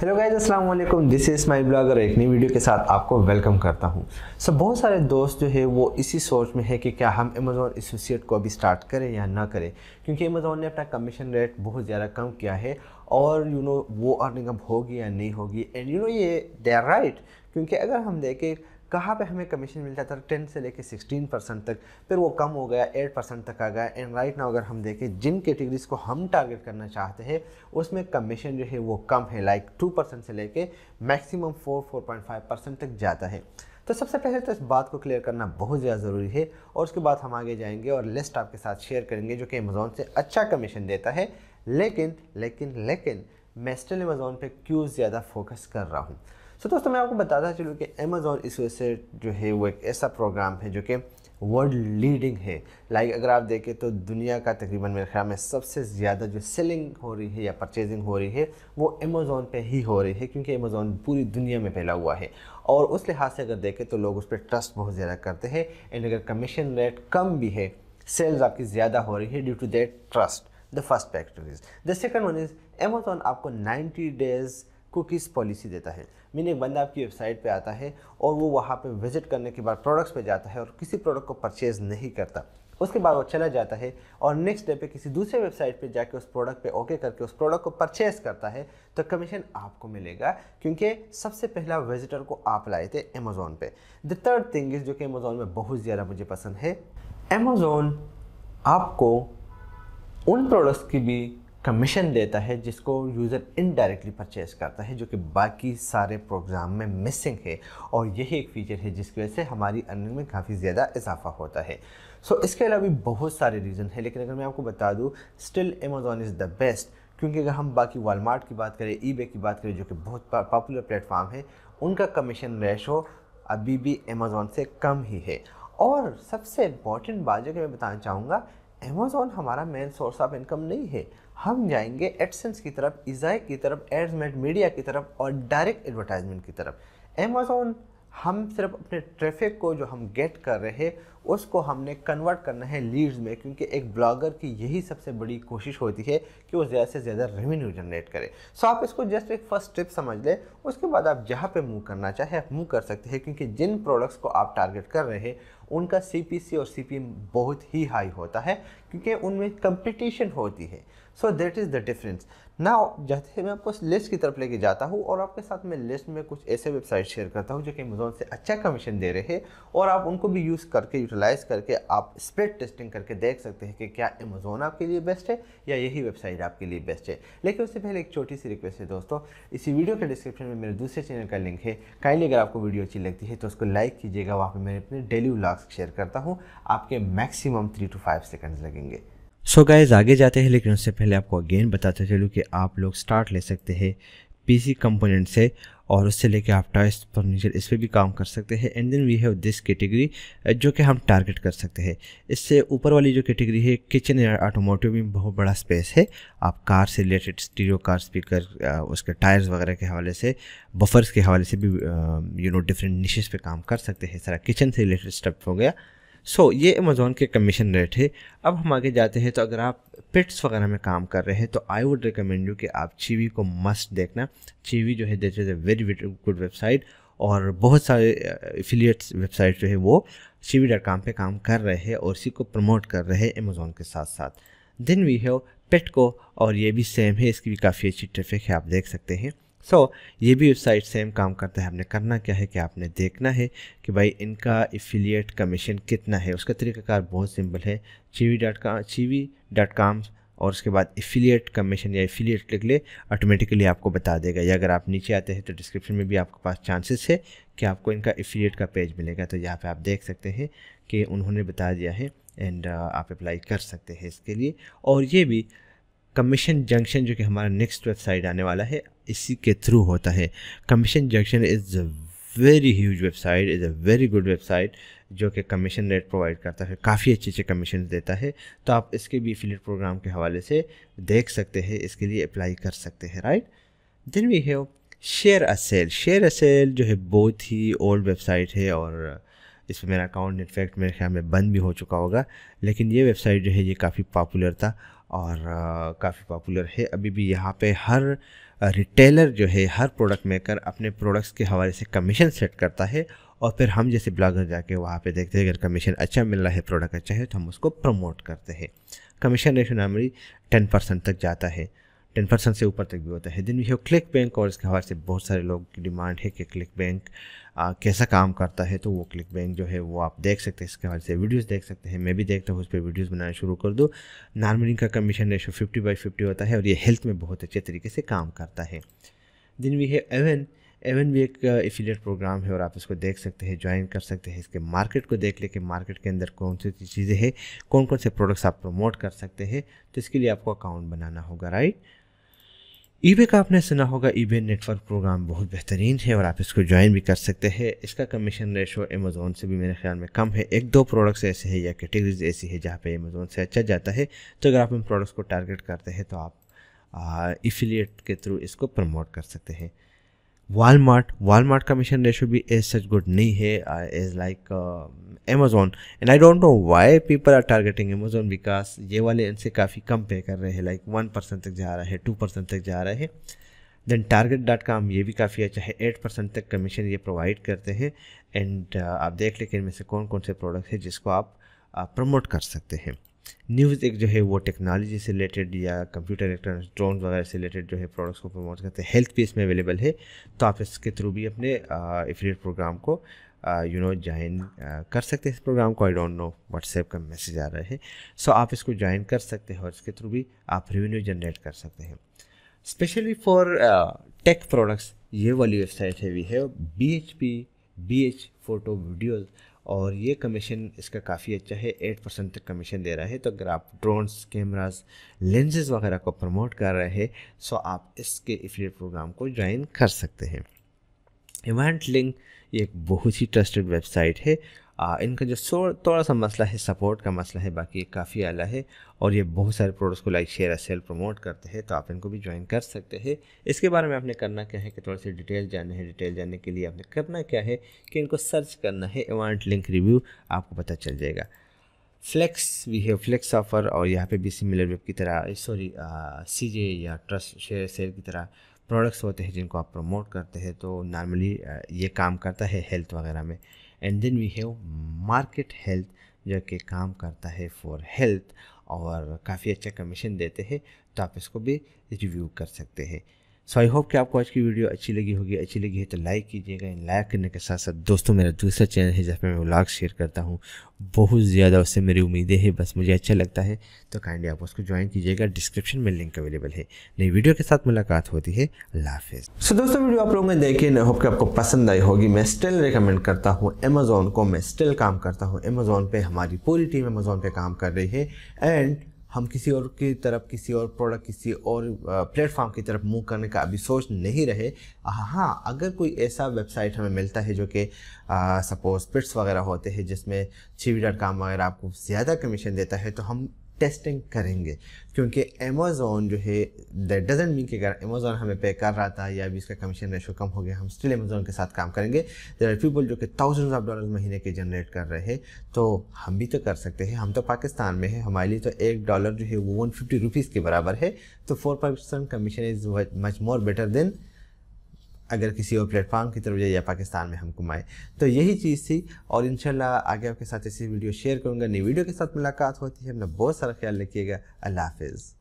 hello guys अस्सलाम वालेकुम this is my blog और एक नई वीडियो के साथ आपको वेलकम करता हूँ सब बहुत सारे दोस्त जो है वो इसी सोच में है कि क्या हम अमेज़ोन एसोसिएट को अभी स्टार्ट करें या ना करें क्योंकि अमेज़ोन ने अपना कमीशन रेट बहुत ज़्यादा कम किया है और यू you नो know, वो अर्निंग अब होगी या नहीं होगी एंड यू नो ये दे आर राइट क्योंकि अगर हम देखें कहाँ पे हमें कमीशन मिलता था टेन से लेके सिक्सटीन परसेंट तक फिर वो कम हो गया एट परसेंट तक आ गया एंड राइट नाउ अगर हम देखें जिन कैटेगरीज को हम टारगेट करना चाहते हैं उसमें कमीशन जो है वो कम है लाइक टू परसेंट से लेके maximum four four point five percent तक जाता है तो सबसे पहले तो इस बात को क्लियर करना बहुत ज़्यादा ज़रूरी है और उसके बाद हम आगे जाएंगे और लिस्ट आपके साथ शेयर करेंगे जो कि अमेज़ोन से अच्छा कमीशन देता है लेकिन लेकिन लेकिन मैं स्टिल अमेज़ोन पर क्यों ज़्यादा फोकस कर रहा हूँ सो so, दोस्तों मैं आपको बताता चलूँ कि अमेज़ोन इस वजह से जो है वो एक ऐसा प्रोग्राम है जो कि वर्ल्ड लीडिंग है लाइक अगर आप देखें तो दुनिया का तकरीबन मेरे ख्याल में सबसे ज़्यादा जो सेलिंग हो रही है या परचेजिंग हो रही है वो अमेज़ोन पे ही हो रही है क्योंकि अमेज़ोन पूरी दुनिया में फैला हुआ है और उस लिहाज से अगर देखें तो लोग उस पर ट्रस्ट बहुत ज़्यादा करते हैं एंड अगर कमीशन रेट कम भी है सेल्स आपकी ज़्यादा हो रही है due to that trust the first factor is the second one is Amazon आपको नाइन्टी डेज़ को किस पॉलिसी देता है मीन एक बंदा आपकी वेबसाइट पे आता है और वो वहाँ पे विजिट करने के बाद प्रोडक्ट्स पे जाता है और किसी प्रोडक्ट को परचेज़ नहीं करता उसके बाद वो चला जाता है और नेक्स्ट डे पे किसी दूसरे वेबसाइट पे जाके उस प्रोडक्ट पे ओके करके उस प्रोडक्ट को परचेज़ करता है तो कमीशन आपको मिलेगा क्योंकि सबसे पहला विजिटर को आप लाए थे अमेज़ोन पे द थर्ड थिंग इज़ जो कि अमेज़ोन में बहुत ज़्यादा मुझे पसंद है अमेज़ोन आपको उन प्रोडक्ट्स की भी कमीशन देता है जिसको यूज़र इनडायरेक्टली परचेज करता है जो कि बाकी सारे प्रोग्राम में मिसिंग है और यही एक फ़ीचर है जिसकी वजह से हमारी अर्निंग में काफ़ी ज़्यादा इजाफा होता है सो so, इसके अलावा भी बहुत सारे रीज़न है लेकिन अगर मैं आपको बता दूँ still Amazon is the best क्योंकि अगर हम बाकी वालमार्ट की बात करें ई की बात करें जो कि बहुत पॉपुलर प्लेटफार्म है उनका कमीशन रेशो अभी भी अमेज़ोन से कम ही है और सबसे इम्पॉर्टेंट बात जो कि मैं बताना चाहूँगा अमेज़ोन हमारा मेन सोर्स ऑफ इनकम नहीं है हम जाएंगे एडसेंस की तरफ इजाई की तरफ मेड मीडिया की तरफ और डायरेक्ट एडवर्टाइजमेंट की तरफ अमेज़ोन हम सिर्फ अपने ट्रैफिक को जो हम गेट कर रहे हैं उसको हमने कन्वर्ट करना है लीड्स में क्योंकि एक ब्लॉगर की यही सबसे बड़ी कोशिश होती है कि वो ज़्यादा से ज़्यादा रेवेन्यू जनरेट करे सो आप इसको जस्ट एक फर्स्ट स्टेप समझ लें उसके बाद आप जहाँ पे मूव करना चाहे आप मूव कर सकते हैं क्योंकि जिन प्रोडक्ट्स को आप टारगेट कर रहे हैं उनका सी और सी बहुत ही हाई होता है क्योंकि उनमें कंपटिशन होती है so that is the difference ना जैसे मैं आपको लिस्ट की तरफ लेके जाता हूँ और आपके साथ मैं लिस्ट में कुछ ऐसे वेबसाइट शेयर करता हूँ जो कि अमेजोन से अच्छा कमीशन दे रहे हैं और आप उनको भी यूज़ करके यूटिलाइज करके आप स्प्रेड टेस्टिंग करके देख सकते हैं कि क्या अमेज़ोन आपके लिए बेस्ट है या यही वेबसाइट आपके लिए बेस्ट है लेकिन उससे पहले एक छोटी सी रिक्वेस्ट है दोस्तों इसी वीडियो के डिस्क्रिप्शन में मेरे दूसरे चैनल का लिंक है काइंडली अगर आपको वीडियो अच्छी लगती है तो उसको लाइक कीजिएगा वहाँ पर मैं अपने डेली व्लाग्स शेयर करता हूँ आपके maximum three two five seconds लगेंगे सो so गाइज आगे जाते हैं लेकिन उससे पहले आपको अगेन बताते चलूँ कि आप लोग स्टार्ट ले सकते हैं पीसी कंपोनेंट से और उससे लेके आप टॉय फर्नीचर इस पर भी काम कर सकते हैं and then we have this category जो कि हम टारगेट कर सकते हैं इससे ऊपर वाली जो कैटेगरी है किचन या ऑटोमोटिव में बहुत बड़ा स्पेस है आप कार से रिलेटेड स्टीरियो कार स्पीकर उसके टायर्स वगैरह के हवाले से बफर्स के हवाले से भी यू नो डिफरेंट निशेज़ पर काम कर सकते हैं सारा किचन से रिलेटेड स्टेप हो गया सो so, ये अमेज़ोन के कमीशन रेट है अब हम आगे जाते हैं तो अगर आप पिट्स वगैरह में काम कर रहे हैं तो आई वुड रिकमेंड यू कि आप चीवी को मस्ट देखना चीवी जो है this is a very very good website और बहुत सारे एफिलियट्स uh, वेबसाइट जो है वो चीवी डॉट काम पर काम कर रहे हैं और इसी को प्रमोट कर रहे हैं अमेज़ोन के साथ साथ देन वी हैव पेट को और ये भी सेम है इसकी भी काफ़ी अच्छी ट्रैफिक है आप देख सकते हैं सो so, ये भी वेबसाइट सेम काम करता है आपने करना क्या है कि आपने देखना है कि भाई इनका एफिलिएट कमीशन कितना है उसका तरीकाकार बहुत सिंपल है चीवी डॉट का चीवी डॉट काम और उसके बाद एफिलिएट कमीशन या एफिलिएट क्लिक ले ऑटोमेटिकली आपको बता देगा या अगर आप नीचे आते हैं तो डिस्क्रिप्शन में भी आपके पास चांसेस है कि आपको इनका एफिलिएट का पेज मिलेगा तो यहाँ पे आप देख सकते हैं कि उन्होंने बता दिया है एंड uh, आप अप्लाई कर सकते हैं इसके लिए और ये भी कमीशन जंक्शन जो कि हमारा नेक्स्ट वेबसाइट आने वाला है इसी के थ्रू होता है commission junction is a very huge website is a very good website जो कि कमीशन रेट प्रोवाइड करता है काफ़ी अच्छे अच्छे कमीशन देता है तो आप इसके भी फिलिट प्रोग्राम के हवाले से देख सकते हैं इसके लिए अप्लाई कर सकते हैं right then we have share a sale share a sale जो है बहुत ही ओल्ड वेबसाइट है और इस पर मेरा अकाउंट इनफैक्ट मेरे ख्याल में बंद भी हो चुका होगा लेकिन ये वेबसाइट जो है ये काफ़ी पॉपुलर था और काफ़ी पॉपुलर है अभी भी यहाँ पे हर रिटेलर जो है हर प्रोडक्ट मेकर अपने प्रोडक्ट्स के हवाले से कमीशन सेट करता है और फिर हम जैसे ब्लॉगर जाके वहाँ पे देखते हैं अगर कमीशन अच्छा मिल रहा है प्रोडक्ट अच्छा है तो हम उसको प्रमोट करते हैं commission ratio normally ten percent तक जाता है टेन परसेंट से ऊपर तक भी होता है दिन वी हैव क्लिक बैंक और इसके हवाले से बहुत सारे लोग की डिमांड है कि क्लिक बैंक कैसा काम करता है तो वो क्लिक बैंक जो है वो आप देख सकते हैं इसके हवाले से वीडियोस देख सकते हैं मैं भी देखता हूँ उस पर वीडियोज़ बनाना शुरू कर दो नॉर्मली का commission ratio fifty by fifty होता है और ये हेल्थ में बहुत अच्छे तरीके से काम करता है दिन वी है एवन एवन भी एक एफिलिएट प्रोग्राम है और आप इसको देख सकते हैं ज्वाइन कर सकते हैं इसके मार्केट को देख लेके मार्केट के अंदर कौन सी चीज़ें हैं कौन कौन से प्रोडक्ट्स आप प्रमोट कर सकते हैं तो इसके लिए आपको अकाउंट बनाना होगा राइट ईबे का आपने सुना होगा ईबे नेटवर्क प्रोग्राम बहुत बेहतरीन है और आप इसको ज्वाइन भी कर सकते हैं इसका कमीशन रेशो अमेज़ोन से भी मेरे ख्याल में कम है एक दो प्रोडक्ट्स ऐसे हैं या कैटेगरीज ऐसी है जहाँ पे अमेज़ोन से अच्छा जाता है तो अगर आप इन प्रोडक्ट्स को टारगेट करते हैं तो आप इफिलियट के थ्रू इसको प्रमोट कर सकते हैं वालमार्ट वालमार्ट का मिशन रेशो भी एज सच गुड नहीं है as like Amazon and I don't know why people are targeting Amazon because ये वाले इनसे काफ़ी कम पे कर रहे हैं लाइक वन परसेंट तक जा रहा है टू परसेंट तक जा रहा है देन टारगेट डॉट काम ये भी काफ़ी अच्छा है एट परसेंट तक कमीशन ये प्रोवाइड करते हैं एंड uh, आप देख लेके इनमें से कौन कौन से प्रोडक्ट हैं जिसको आप प्रमोट कर सकते हैं न्यूज़ एक जो है वो टेक्नोलॉजी से रिलेटेड या कंप्यूटर इलेक्ट्रॉनिक्स ड्रोन वगैरह से रिलेटेड जो है प्रोडक्ट्स को प्रमोट करते हैं हेल्थ भी इसमें अवेलेबल है तो आप इसके थ्रू भी अपने एफिलेट प्रोग्राम को यू नो ज्वाइन कर सकते हैं इस प्रोग्राम को आई डोंट नो व्हाट्सएप का मैसेज आ रहा है सो so, आप इसको ज्वाइन कर सकते हैं और इसके थ्रू भी आप रेवेन्यू जनरेट कर सकते हैं स्पेशली फॉर टेक प्रोडक्ट्स ये वाली वेबसाइट है we have B H P B H photo videos और ये कमीशन इसका काफ़ी अच्छा है एट परसेंट तक कमीशन दे रहा है तो अगर आप ड्रोन्स कैमराज लेंसेज वगैरह को प्रमोट कर रहे हैं सो आप इसके एफिलेट प्रोग्राम को ज्वाइन कर सकते हैं इवेंट लिंक ये एक बहुत ही ट्रस्टेड वेबसाइट है आ, इनका जो थोड़ा सा मसला है सपोर्ट का मसला है बाकी काफ़ी आला है और ये बहुत सारे प्रोडक्ट्स को लाइक शेयर सेल प्रमोट करते हैं तो आप इनको भी ज्वाइन कर सकते हैं इसके बारे में आपने करना क्या है कि थोड़ी सी डिटेल जानने हैं डिटेल जानने के लिए आपने करना क्या है कि इनको सर्च करना है एवंट लिंक रिव्यू आपको पता चल जाएगा फ्लेक्स भी है फ्लेक्स ऑफर और यहाँ पे भी सिमिलर वेब की तरह सॉरी सी जे या ट्रस्ट शेयर सेल की तरह प्रोडक्ट्स होते हैं जिनको आप प्रमोट करते हैं तो नॉर्मली ये काम करता है हेल्थ वगैरह में and then we have market health जो कि काम करता है फॉर हेल्थ और काफ़ी अच्छा कमीशन देते हैं तो आप इसको भी रिव्यू कर सकते हैं सो आई होप कि आपको आज की वीडियो अच्छी लगी होगी अच्छी लगी है तो लाइक कीजिएगा लाइक करने के साथ साथ दोस्तों मेरा दूसरा चैनल है जहाँ पर मैं व्लॉग शेयर करता हूँ बहुत ज़्यादा उससे मेरी उम्मीदें हैं बस मुझे अच्छा लगता है तो काइंडली आप उसको ज्वाइन कीजिएगा डिस्क्रिप्शन में लिंक अवेलेबल है नई वीडियो के साथ मुलाकात होती है अल्लाह हाफिज़ सो दोस्तों वीडियो आप लोगों ने देखी ना होप कि आपको पसंद आई होगी मैं स्टिल रिकमेंड करता हूँ अमेज़ोन को मैं स्टिल काम करता हूँ अमेज़ोन पर हमारी पूरी टीम अमेज़ोन पर काम कर रही है एंड हम किसी और की तरफ किसी और प्रोडक्ट किसी और प्लेटफॉर्म की तरफ मूव करने का अभी सोच नहीं रहे हाँ अगर कोई ऐसा वेबसाइट हमें मिलता है जो कि सपोज पिट्स वगैरह होते हैं जिसमें छीवी डॉट काम वगैरह आपको ज़्यादा कमीशन देता है तो हम टेस्टिंग करेंगे क्योंकि अमेज़ोन जो है दैट डजेंट मीन कि अगर अमेज़ोन हमें पे कर रहा था या अभी इसका कमीशन रेशो कम हो गया हम स्टिल अमेज़ोन के साथ काम करेंगे देर आर पीपल जो कि थाउजेंड ऑफ डॉलर महीने के जनरेट कर रहे हैं तो हम भी तो कर सकते हैं हम तो पाकिस्तान में हैं हमारे लिए तो एक डॉलर जो है वो वन फिफ्टी रुपीज़ के बराबर है तो four percent commission is much more better than अगर किसी और प्लेटफॉर्म की तरफ जाए या पाकिस्तान में हम घुमाए तो यही चीज़ थी और इन आगे आपके साथ ऐसी वीडियो शेयर करूँगा नई वीडियो के साथ मुलाकात होती है अपना बहुत सारा ख्याल रखिएगा अल्लाह हाफिज़